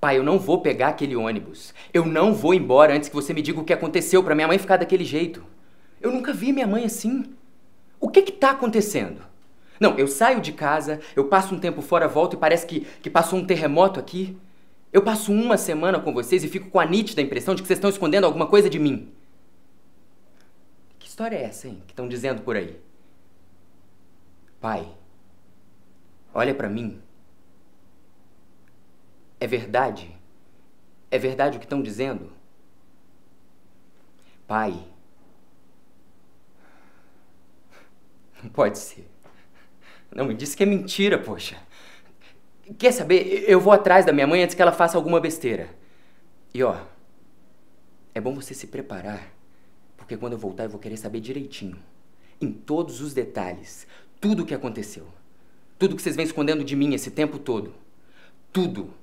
Pai, eu não vou pegar aquele ônibus. Eu não vou embora antes que você me diga o que aconteceu para minha mãe ficar daquele jeito. Eu nunca vi minha mãe assim. O que que tá acontecendo? Não, eu saio de casa, eu passo um tempo fora, volto e parece que, que passou um terremoto aqui. Eu passo uma semana com vocês e fico com a nítida impressão de que vocês estão escondendo alguma coisa de mim. Que história é essa, hein, que estão dizendo por aí? Pai, olha para mim é verdade? É verdade o que estão dizendo? Pai. Não pode ser. Não me disse que é mentira, poxa. Quer saber? Eu vou atrás da minha mãe antes que ela faça alguma besteira. E ó, é bom você se preparar, porque quando eu voltar eu vou querer saber direitinho, em todos os detalhes, tudo o que aconteceu. Tudo que vocês vêm escondendo de mim esse tempo todo. Tudo.